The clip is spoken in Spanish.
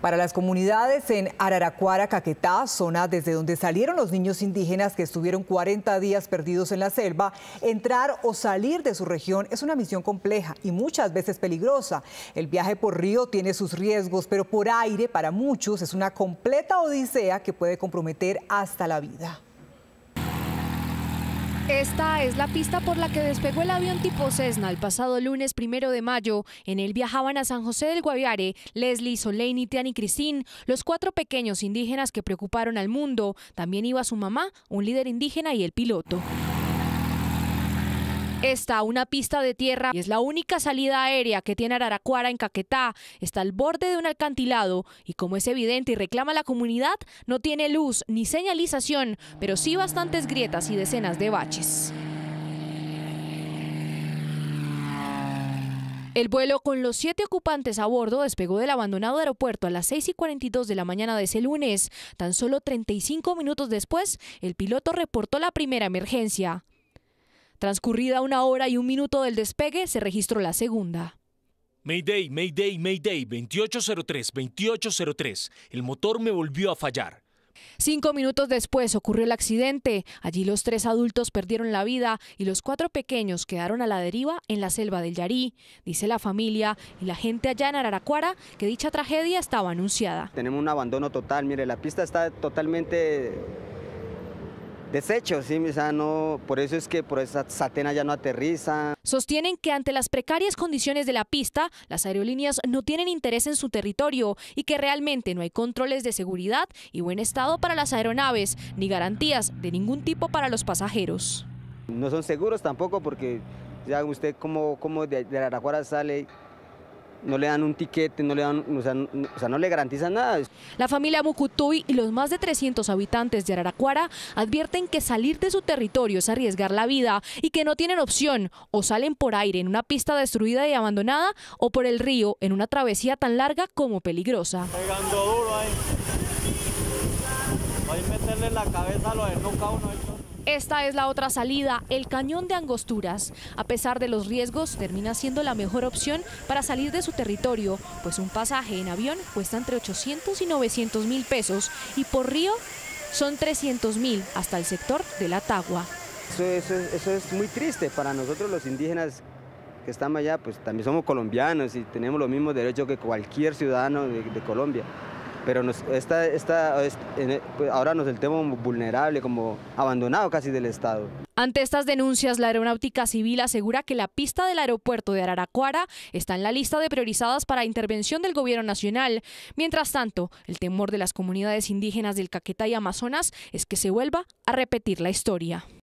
Para las comunidades en Araraquara, Caquetá, zona desde donde salieron los niños indígenas que estuvieron 40 días perdidos en la selva, entrar o salir de su región es una misión compleja y muchas veces peligrosa. El viaje por río tiene sus riesgos, pero por aire para muchos es una completa odisea que puede comprometer hasta la vida. Esta es la pista por la que despegó el avión tipo Cessna el pasado lunes primero de mayo. En él viajaban a San José del Guaviare, Leslie, Soleini, Tian y Cristín, los cuatro pequeños indígenas que preocuparon al mundo. También iba su mamá, un líder indígena y el piloto. Esta, una pista de tierra y es la única salida aérea que tiene Araraquara en Caquetá. Está al borde de un alcantilado y como es evidente y reclama la comunidad, no tiene luz ni señalización, pero sí bastantes grietas y decenas de baches. El vuelo con los siete ocupantes a bordo despegó del abandonado aeropuerto a las 6 y 42 de la mañana de ese lunes. Tan solo 35 minutos después, el piloto reportó la primera emergencia. Transcurrida una hora y un minuto del despegue, se registró la segunda. Mayday, Mayday, Mayday, 2803, 2803. El motor me volvió a fallar. Cinco minutos después ocurrió el accidente. Allí los tres adultos perdieron la vida y los cuatro pequeños quedaron a la deriva en la selva del Yarí. Dice la familia y la gente allá en Araraquara que dicha tragedia estaba anunciada. Tenemos un abandono total. Mire, la pista está totalmente Desecho, ¿sí? o no, por eso es que por esa satena ya no aterriza. Sostienen que ante las precarias condiciones de la pista, las aerolíneas no tienen interés en su territorio y que realmente no hay controles de seguridad y buen estado para las aeronaves, ni garantías de ningún tipo para los pasajeros. No son seguros tampoco porque ya usted como, como de, la Arajuara sale no le dan un tiquete, no le dan, o sea, no, le garantizan nada. La familia Mukutuy y los más de 300 habitantes de Araraquara advierten que salir de su territorio es arriesgar la vida y que no tienen opción, o salen por aire en una pista destruida y abandonada o por el río en una travesía tan larga como peligrosa. Pegando duro ahí. meterle la cabeza lo de esta es la otra salida, el cañón de Angosturas. A pesar de los riesgos, termina siendo la mejor opción para salir de su territorio, pues un pasaje en avión cuesta entre 800 y 900 mil pesos y por río son 300 mil hasta el sector de la Tagua. Eso, es muy triste para nosotros los indígenas que estamos allá, pues también somos colombianos y tenemos los mismos derechos que cualquier ciudadano de Colombia pero pues, ahora nos sentimos vulnerable, como abandonado casi del Estado. Ante estas denuncias, la Aeronáutica Civil asegura que la pista del aeropuerto de Araraquara está en la lista de priorizadas para intervención del gobierno nacional. Mientras tanto, el temor de las comunidades indígenas del Caquetá y Amazonas es que se vuelva a repetir la historia.